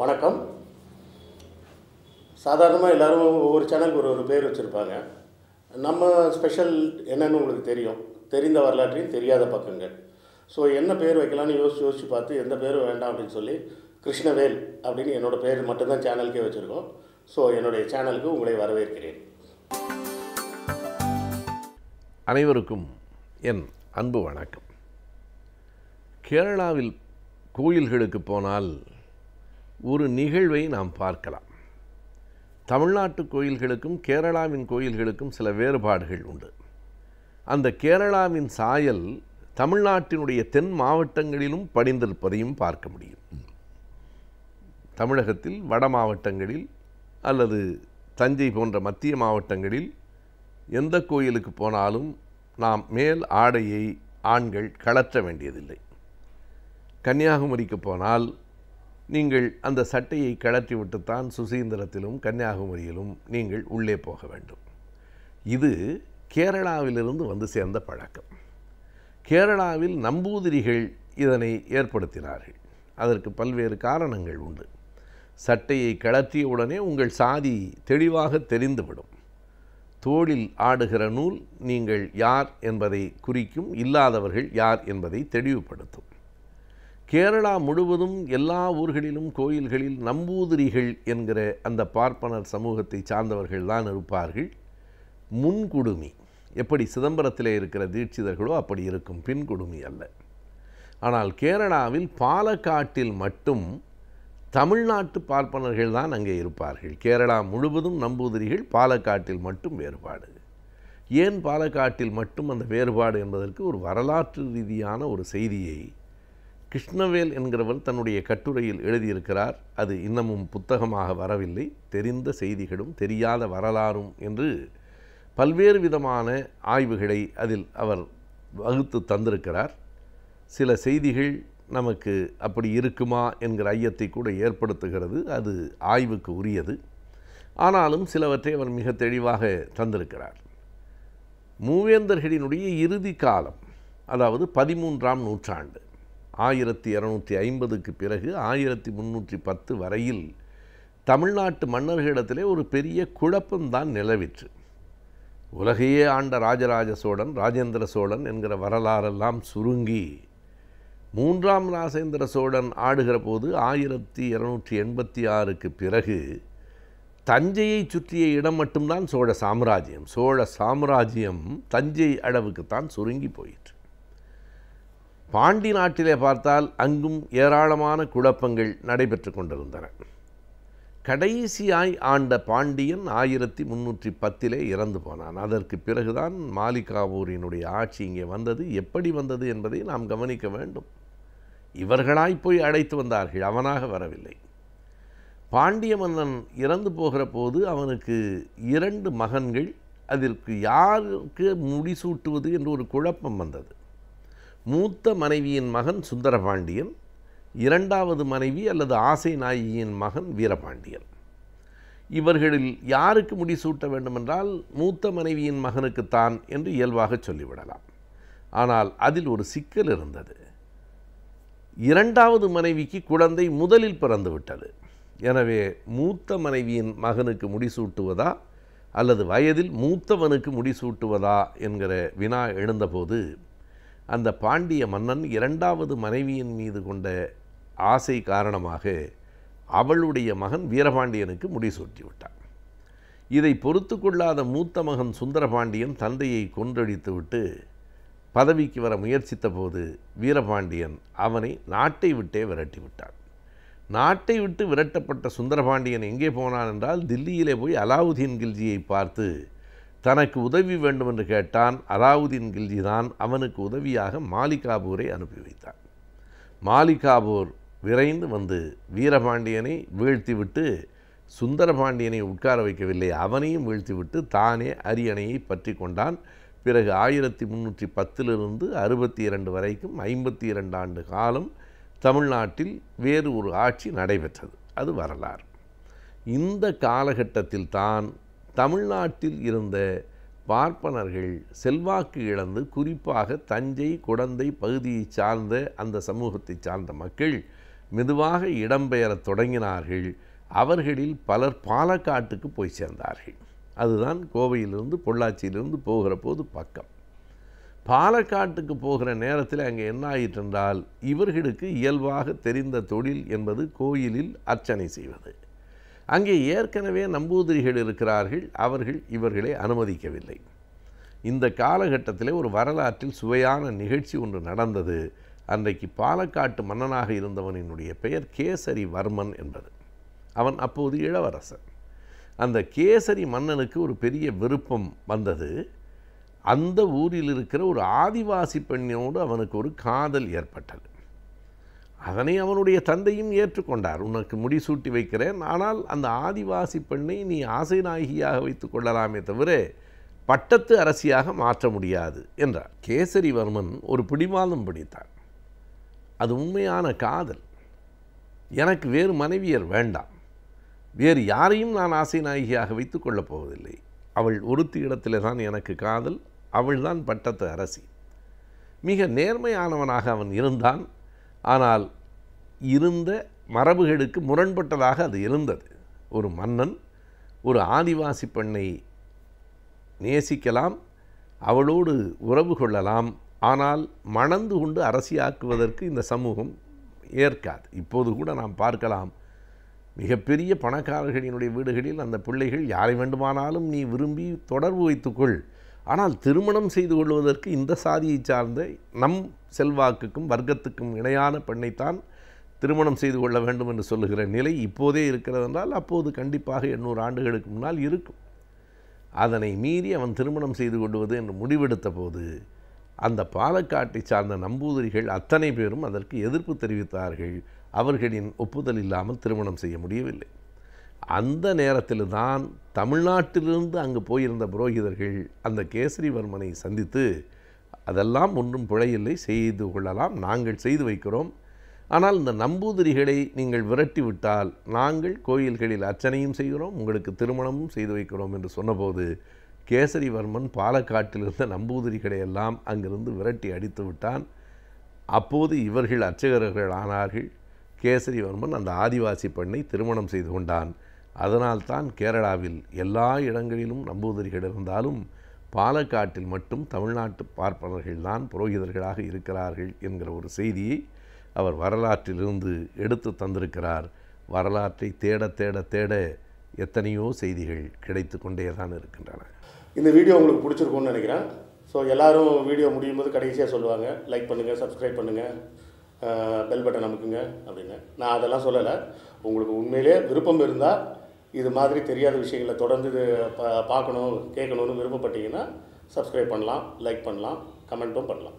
வணக்கம் சாதாரணமாக எல்லோரும் ஒவ்வொரு சேனலுக்கு ஒரு ஒரு பேர் வச்சுருப்பாங்க நம்ம ஸ்பெஷல் என்னென்னு உங்களுக்கு தெரியும் தெரிந்த வரலாற்றையும் தெரியாத பக்கங்கள் ஸோ என்ன பேர் வைக்கலான்னு யோசிச்சு யோசித்து பார்த்து எந்த பேரும் வேண்டாம் அப்படின்னு சொல்லி கிருஷ்ணவேல் அப்படின்னு என்னோடய பேர் மட்டும்தான் சேனலுக்கே வச்சுருக்கோம் ஸோ என்னுடைய சேனலுக்கு உங்களை வரவேற்கிறேன் அனைவருக்கும் என் அன்பு வணக்கம் கேரளாவில் கோயில்களுக்கு போனால் ஒரு நிகழ்வை நாம் பார்க்கலாம் தமிழ்நாட்டு கோயில்களுக்கும் கேரளாவின் கோயில்களுக்கும் சில வேறுபாடுகள் உண்டு அந்த கேரளாவின் சாயல் தமிழ்நாட்டினுடைய தென் மாவட்டங்களிலும் படிந்திருப்பதையும் பார்க்க முடியும் தமிழகத்தில் வட மாவட்டங்களில் அல்லது தஞ்சை போன்ற மத்திய மாவட்டங்களில் எந்த கோயிலுக்கு போனாலும் நாம் மேல் ஆடையை ஆண்கள் கலற்ற வேண்டியதில்லை கன்னியாகுமரிக்கு போனால் நீங்கள் அந்த சட்டையை கழற்றி விட்டுத்தான் சுசீந்திரத்திலும் கன்னியாகுமரியிலும் நீங்கள் உள்ளே போக வேண்டும் இது கேரளாவிலிருந்து வந்து சேர்ந்த பழக்கம் கேரளாவில் நம்பூதிரிகள் இதனை ஏற்படுத்தினார்கள் அதற்கு பல்வேறு காரணங்கள் உண்டு சட்டையை கழற்றியவுடனே உங்கள் சாதி தெளிவாக தெரிந்துவிடும் தோளில் ஆடுகிற நூல் நீங்கள் யார் என்பதை குறிக்கும் இல்லாதவர்கள் யார் என்பதை தெளிவுபடுத்தும் கேரளா முழுவதும் எல்லா ஊர்களிலும் கோயில்களில் நம்பூதிரிகள் என்கிற அந்த பார்ப்பனர் சமூகத்தை சார்ந்தவர்கள் தான் இருப்பார்கள் முன்குடுமி எப்படி சிதம்பரத்திலே இருக்கிற தீட்சிதர்களோ அப்படி இருக்கும் பின்குடுமி அல்ல ஆனால் கேரளாவில் பாலக்காட்டில் மட்டும் தமிழ்நாட்டு பார்ப்பனர்கள் தான் அங்கே இருப்பார்கள் கேரளா முழுவதும் நம்பூதிரிகள் பாலக்காட்டில் மட்டும் வேறுபாடு ஏன் பாலக்காட்டில் மட்டும் அந்த வேறுபாடு என்பதற்கு ஒரு வரலாற்று ரீதியான ஒரு செய்தியை கிருஷ்ணவேல் என்கிறவர் தன்னுடைய கட்டுரையில் எழுதியிருக்கிறார் அது இன்னமும் புத்தகமாக வரவில்லை தெரிந்த செய்திகளும் தெரியாத வரலாறும் என்று பல்வேறு விதமான ஆய்வுகளை அதில் அவர் வகுத்து தந்திருக்கிறார் சில செய்திகள் நமக்கு அப்படி இருக்குமா என்கிற ஐயத்தை கூட ஏற்படுத்துகிறது அது ஆய்வுக்கு உரியது ஆனாலும் சிலவற்றை அவர் மிக தெளிவாக தந்திருக்கிறார் மூவேந்தர்களினுடைய இறுதி காலம் அதாவது பதிமூன்றாம் நூற்றாண்டு ஆயிரத்தி இரநூத்தி ஐம்பதுக்கு பிறகு ஆயிரத்தி முந்நூற்றி பத்து வரையில் தமிழ்நாட்டு மன்னர்களிடத்திலே ஒரு பெரிய குழப்பம்தான் நிலவிற்று உலகையே ஆண்ட ராஜராஜ சோழன் ராஜேந்திர சோழன் என்கிற வரலாறெல்லாம் சுருங்கி மூன்றாம் ராஜேந்திர சோழன் ஆடுகிற போது ஆயிரத்தி இரநூற்றி எண்பத்தி ஆறுக்கு பிறகு தஞ்சையை சுற்றிய இடம் மட்டும்தான் சோழ சாம்ராஜ்யம் சோழ சாம்ராஜ்யம் தஞ்சை அளவுக்குத்தான் சுருங்கி போயிற்று பாண்டி நாட்டிலே பார்த்தால் அங்கும் ஏராளமான குழப்பங்கள் நடைபெற்று கொண்டிருந்தன கடைசியாய் ஆண்ட பாண்டியன் ஆயிரத்தி முன்னூற்றி பத்திலே இறந்து போனான் அதற்கு பிறகுதான் மாலிகாவூரினுடைய ஆட்சி இங்கே வந்தது எப்படி வந்தது என்பதை நாம் கவனிக்க வேண்டும் இவர்களாய் போய் அழைத்து வந்தார்கள் அவனாக வரவில்லை பாண்டிய மன்னன் இறந்து போகிற போது அவனுக்கு இரண்டு மகன்கள் அதற்கு யாருக்கு முடிசூட்டுவது என்று ஒரு குழப்பம் வந்தது மூத்த மனைவியின் மகன் சுந்தரபாண்டியன் இரண்டாவது மனைவி அல்லது ஆசை நாயகியின் மகன் வீரபாண்டியன் இவர்களில் யாருக்கு முடிசூட்ட வேண்டுமென்றால் மூத்த மனைவியின் மகனுக்குத்தான் என்று இயல்பாக சொல்லிவிடலாம் ஆனால் அதில் ஒரு சிக்கல் இருந்தது இரண்டாவது மனைவிக்கு குழந்தை முதலில் பிறந்துவிட்டது எனவே மூத்த மனைவியின் மகனுக்கு முடிசூட்டுவதா அல்லது வயதில் மூத்தவனுக்கு முடிசூட்டுவதா என்கிற வினா எழுந்தபோது அந்த பாண்டிய மன்னன் இரண்டாவது மனைவியின் மீது கொண்ட ஆசை காரணமாக அவளுடைய மகன் வீரபாண்டியனுக்கு முடிசூட்டி விட்டான் இதை பொறுத்து கொள்ளாத மூத்த மகன் சுந்தரபாண்டியன் தந்தையை கொன்றழித்துவிட்டு பதவிக்கு வர முயற்சித்த போது வீரபாண்டியன் அவனை நாட்டை விட்டே விரட்டி விட்டான் நாட்டை விட்டு விரட்டப்பட்ட சுந்தரபாண்டியன் எங்கே போனான் என்றால் தில்லியிலே போய் அலாவுதீன் கில்ஜியை பார்த்து தனக்கு உதவி வேண்டும் என்று கேட்டான் அலாவுதீன் கில்ஜி தான் அவனுக்கு உதவியாக மாலிகாபூரை அனுப்பி வைத்தான் மாலிகாபூர் விரைந்து வந்து வீரபாண்டியனை வீழ்த்திவிட்டு சுந்தரபாண்டியனை உட்கார வைக்கவில்லை அவனையும் வீழ்த்திவிட்டு தானே அரியணையை பற்றி கொண்டான் பிறகு ஆயிரத்தி முந்நூற்றி பத்திலிருந்து அறுபத்தி இரண்டு வரைக்கும் ஐம்பத்தி இரண்டு ஆண்டு காலம் தமிழ்நாட்டில் வேறு ஒரு ஆட்சி நடைபெற்றது அது வரலாறு இந்த காலகட்டத்தில் தான் தமிழ்நாட்டில் இருந்த பார்ப்பனர்கள் செல்வாக்கு இழந்து குறிப்பாக தஞ்சை குடந்தை பகுதியை சார்ந்த அந்த சமூகத்தை சார்ந்த மக்கள் மெதுவாக இடம்பெயரத் தொடங்கினார்கள் அவர்களில் பலர் பாலக்காட்டுக்கு போய் சேர்ந்தார்கள் அதுதான் கோவையிலிருந்து பொள்ளாச்சியிலிருந்து போகிற போது பக்கம் பாலக்காட்டுக்கு போகிற நேரத்தில் அங்கே என்ன ஆயிற்றென்றால் இவர்களுக்கு இயல்பாக தெரிந்த தொழில் என்பது கோயிலில் அர்ச்சனை செய்வது அங்கே ஏற்கனவே நம்பூதிரிகள் இருக்கிறார்கள் அவர்கள் இவர்களை அனுமதிக்கவில்லை இந்த காலகட்டத்தில் ஒரு வரலாற்றில் சுவையான நிகழ்ச்சி ஒன்று நடந்தது அன்றைக்கு பாலக்காட்டு மன்னனாக இருந்தவனினுடைய பெயர் கேசரி வர்மன் என்பது அவன் அப்போது இளவரசன் அந்த கேசரி மன்னனுக்கு ஒரு பெரிய விருப்பம் வந்தது அந்த ஊரில் இருக்கிற ஒரு ஆதிவாசி பெண்ணோடு அவனுக்கு ஒரு காதல் ஏற்பட்டது அதனை அவனுடைய தந்தையும் ஏற்றுக்கொண்டார் உனக்கு முடிசூட்டி வைக்கிறேன் ஆனால் அந்த ஆதிவாசி பெண்ணை நீ ஆசை நாயகியாக வைத்து கொள்ளலாமே தவிர பட்டத்து அரசியாக மாற்ற முடியாது என்றார் கேசரிவர்மன் ஒரு பிடிவாதம் பிடித்தான் அது உண்மையான காதல் எனக்கு வேறு மனைவியர் வேண்டாம் வேறு யாரையும் நான் ஆசை நாயகியாக வைத்து கொள்ளப் போவதில்லை அவள் ஒருத்தி இடத்திலே தான் எனக்கு காதல் அவள்தான் பட்டத்து அரசி மிக நேர்மையானவனாக அவன் இருந்தான் ஆனால் இருந்த மரபுகளுக்கு முரண்பட்டதாக அது இருந்தது ஒரு மன்னன் ஒரு ஆதிவாசி பெண்ணை நேசிக்கலாம் அவளோடு உறவு கொள்ளலாம் ஆனால் மணந்து கொண்டு அரசியாக்குவதற்கு இந்த சமூகம் ஏற்காது இப்போது கூட நாம் பார்க்கலாம் மிகப்பெரிய பணக்காரர்களினுடைய வீடுகளில் அந்த பிள்ளைகள் யாரை வேண்டுமானாலும் நீ விரும்பி தொடர்பு வைத்துக்கொள் ஆனால் திருமணம் செய்து கொள்வதற்கு இந்த சாதியை சார்ந்த நம் செல்வாக்குக்கும் வர்க்கத்துக்கும் இணையான பெண்ணைத்தான் திருமணம் செய்து கொள்ள வேண்டும் என்று சொல்லுகிற நிலை இப்போதே இருக்கிறது என்றால் அப்போது கண்டிப்பாக எண்ணூறு ஆண்டுகளுக்கு முன்னால் இருக்கும் அதனை மீறி அவன் திருமணம் செய்து கொள்வது என்று முடிவெடுத்த போது அந்த பாலக்காட்டை சார்ந்த நம்பூதிரிகள் அத்தனை பேரும் அதற்கு எதிர்ப்பு தெரிவித்தார்கள் அவர்களின் ஒப்புதல் இல்லாமல் திருமணம் செய்ய முடியவில்லை அந்த நேரத்தில் தான் தமிழ்நாட்டிலிருந்து அங்கு போயிருந்த புரோகிதர்கள் அந்த கேசரிவர்மனை சந்தித்து அதெல்லாம் ஒன்றும் பிழையில்லை செய்து கொள்ளலாம் நாங்கள் செய்து வைக்கிறோம் ஆனால் இந்த நம்பூதிரிகளை நீங்கள் விரட்டி விட்டால் நாங்கள் கோயில்களில் அர்ச்சனையும் செய்கிறோம் உங்களுக்கு திருமணமும் செய்து வைக்கிறோம் என்று சொன்னபோது கேசரிவர்மன் பாலக்காட்டில் இருந்த நம்பூதிரிகளை எல்லாம் அங்கிருந்து விரட்டி அடித்து விட்டான் அப்போது இவர்கள் அர்ச்சகர்கள் ஆனார்கள் கேசரிவர்மன் அந்த ஆதிவாசி பெண்ணை திருமணம் செய்து கொண்டான் அதனால்தான் கேரளாவில் எல்லா இடங்களிலும் நம்பூதிரிகள் இருந்தாலும் பாலக்காட்டில் மட்டும் தமிழ்நாட்டு பார்ப்பனர்கள்தான் புரோகிதர்களாக இருக்கிறார்கள் என்கிற ஒரு செய்தியை அவர் வரலாற்றிலிருந்து எடுத்து தந்திருக்கிறார் வரலாற்றை தேட தேட தேட எத்தனையோ செய்திகள் கிடைத்து கொண்டே தான் இருக்கின்றன இந்த வீடியோ உங்களுக்கு பிடிச்சிருக்கும்னு நினைக்கிறேன் ஸோ எல்லோரும் வீடியோ முடியும் போது கடைசியாக சொல்லுவாங்க லைக் பண்ணுங்கள் சப்ஸ்கிரைப் பண்ணுங்கள் பெல் பட்டன் அமுக்குங்க அப்படின்னு நான் அதெல்லாம் சொல்லலை உங்களுக்கு உண்மையிலே விருப்பம் இருந்தால் இது மாதிரி தெரியாத விஷயங்களை தொடர்ந்து பா பார்க்கணும் கேட்கணுன்னு விருப்பப்பட்டீங்கன்னா சப்ஸ்கிரைப் பண்ணலாம் லைக் பண்ணலாம் கமெண்ட்டும் பண்ணலாம்